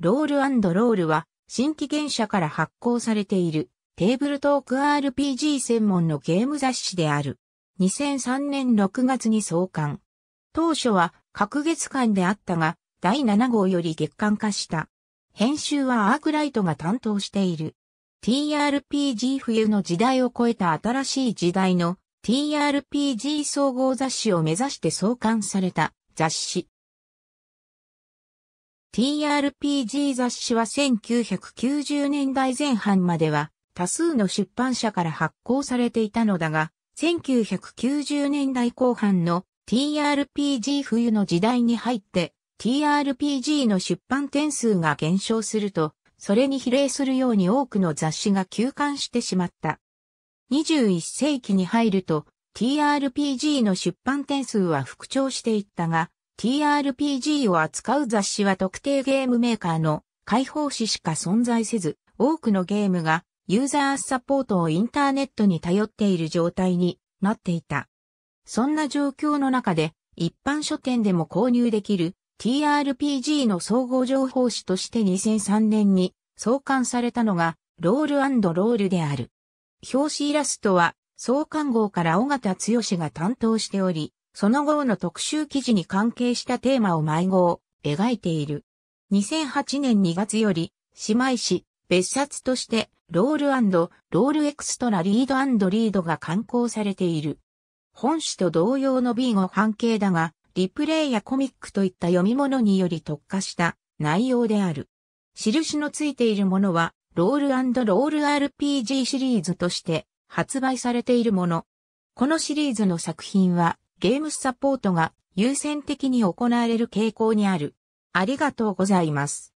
ロールロールは、新規原社から発行されている、テーブルトーク RPG 専門のゲーム雑誌である。2003年6月に創刊。当初は、各月間であったが、第7号より月間化した。編集はアークライトが担当している。TRPG 冬の時代を超えた新しい時代の TRPG 総合雑誌を目指して創刊された雑誌。TRPG 雑誌は1990年代前半までは多数の出版社から発行されていたのだが、1990年代後半の TRPG 冬の時代に入って TRPG の出版点数が減少すると、それに比例するように多くの雑誌が休刊してしまった。21世紀に入ると TRPG の出版点数は復調していったが、TRPG を扱う雑誌は特定ゲームメーカーの開放誌しか存在せず、多くのゲームがユーザーサポートをインターネットに頼っている状態になっていた。そんな状況の中で、一般書店でも購入できる TRPG の総合情報誌として2003年に創刊されたのがロールロールである。表紙イラストは創刊号から尾形剛が担当しており、その後の特集記事に関係したテーマを毎号、描いている。2008年2月より、姉妹誌、別冊として、ロールロールエクストラリードリードが刊行されている。本誌と同様の B 語半径だが、リプレイやコミックといった読み物により特化した内容である。印のついているものは、ロールロール RPG シリーズとして発売されているもの。このシリーズの作品は、ゲームサポートが優先的に行われる傾向にある。ありがとうございます。